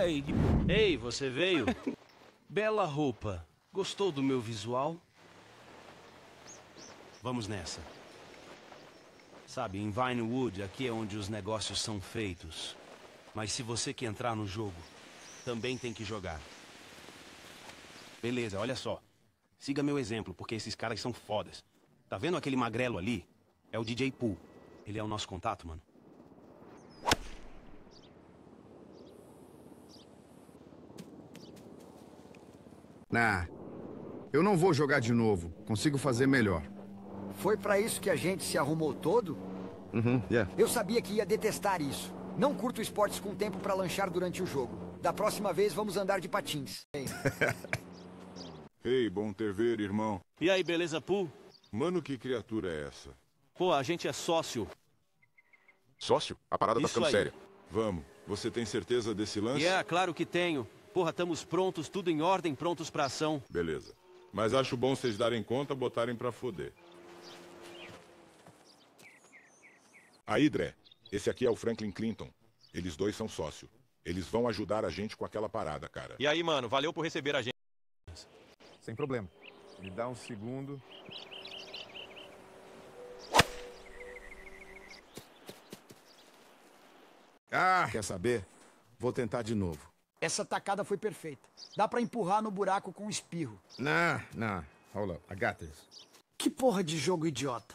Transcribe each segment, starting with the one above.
Ai, Ei, você veio? Bela roupa. Gostou do meu visual? Vamos nessa. Sabe, em Vinewood, aqui é onde os negócios são feitos. Mas se você quer entrar no jogo, também tem que jogar. Beleza, olha só. Siga meu exemplo, porque esses caras são fodas. Tá vendo aquele magrelo ali? É o DJ Pool. Ele é o nosso contato, mano. Nah, eu não vou jogar de novo. Consigo fazer melhor. Foi para isso que a gente se arrumou todo? Uhum, yeah. Eu sabia que ia detestar isso. Não curto esportes com tempo para lanchar durante o jogo. Da próxima vez vamos andar de patins. Ei, hey, bom te ver, irmão. E aí, beleza, Poo? Mano, que criatura é essa? Pô, a gente é sócio. Sócio? A parada tá isso tá ficando aí. séria. Vamos. Você tem certeza desse lance? É, yeah, claro que tenho. Porra, estamos prontos, tudo em ordem, prontos pra ação. Beleza. Mas acho bom vocês darem conta, botarem pra foder. Aí, Dré, esse aqui é o Franklin Clinton. Eles dois são sócio. Eles vão ajudar a gente com aquela parada, cara. E aí, mano, valeu por receber a gente. Sem problema. Me dá um segundo. Ah! Quer saber? Vou tentar de novo. Essa tacada foi perfeita. Dá para empurrar no buraco com um espirro. Não, não. Hold up. I got this. Que porra de jogo idiota.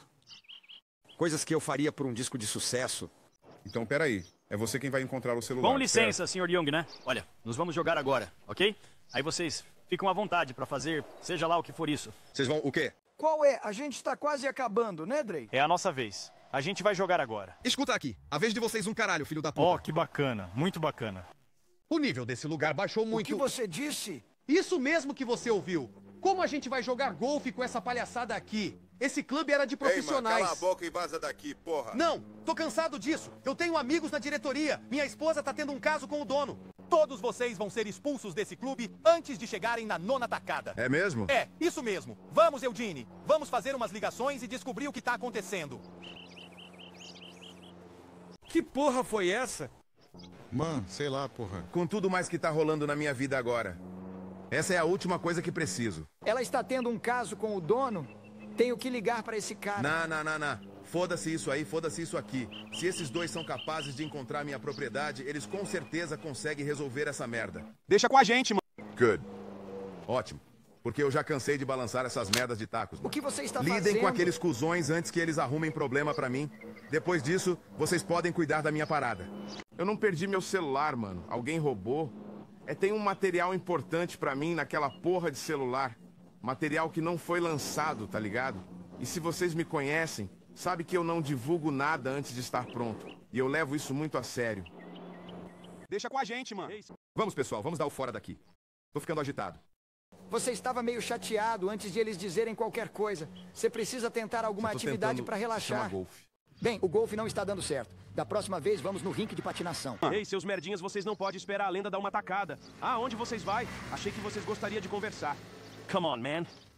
Coisas que eu faria por um disco de sucesso. Então, peraí. É você quem vai encontrar o celular. Com licença, certo? Sr. Young, né? Olha, nós vamos jogar agora, ok? Aí vocês ficam à vontade para fazer, seja lá o que for isso. Vocês vão o quê? Qual é? A gente está quase acabando, né, Drey? É a nossa vez. A gente vai jogar agora. Escuta aqui. A vez de vocês um caralho, filho da puta. oh, que bacana. Muito bacana. O nível desse lugar baixou muito. O que você disse? Isso mesmo que você ouviu. Como a gente vai jogar golfe com essa palhaçada aqui? Esse clube era de profissionais. Ei, mano, cala a boca e vaza daqui, porra. Não, tô cansado disso. Eu tenho amigos na diretoria. Minha esposa tá tendo um caso com o dono. Todos vocês vão ser expulsos desse clube antes de chegarem na nona tacada. É mesmo? É, isso mesmo. Vamos, Eudine. Vamos fazer umas ligações e descobrir o que tá acontecendo. Que porra foi essa? Mano, sei lá, porra. Com tudo mais que tá rolando na minha vida agora. Essa é a última coisa que preciso. Ela está tendo um caso com o dono? Tenho que ligar para esse cara. Na, na, na, na. Foda-se isso aí, foda-se isso aqui. Se esses dois são capazes de encontrar minha propriedade, eles com certeza conseguem resolver essa merda. Deixa com a gente, mano. Good. Ótimo. Porque eu já cansei de balançar essas merdas de tacos. Mano. O que você está Lidem fazendo? Lidem com aqueles cuzões antes que eles arrumem problema para mim. Depois disso, vocês podem cuidar da minha parada. Eu não perdi meu celular, mano. Alguém roubou. É, tem um material importante para mim naquela porra de celular. Material que não foi lançado, tá ligado? E se vocês me conhecem, sabe que eu não divulgo nada antes de estar pronto. E eu levo isso muito a sério. Deixa com a gente, mano. É vamos, pessoal, vamos dar o fora daqui. Tô ficando agitado. Você estava meio chateado antes de eles dizerem qualquer coisa. Você precisa tentar alguma atividade para relaxar. Golfe. Bem, o golfe não está dando certo. Da próxima vez, vamos no rink de patinação. Ei, seus merdinhas, vocês não podem esperar a lenda dar uma tacada. Ah, onde vocês vai? Achei que vocês gostariam de conversar. Come on, man.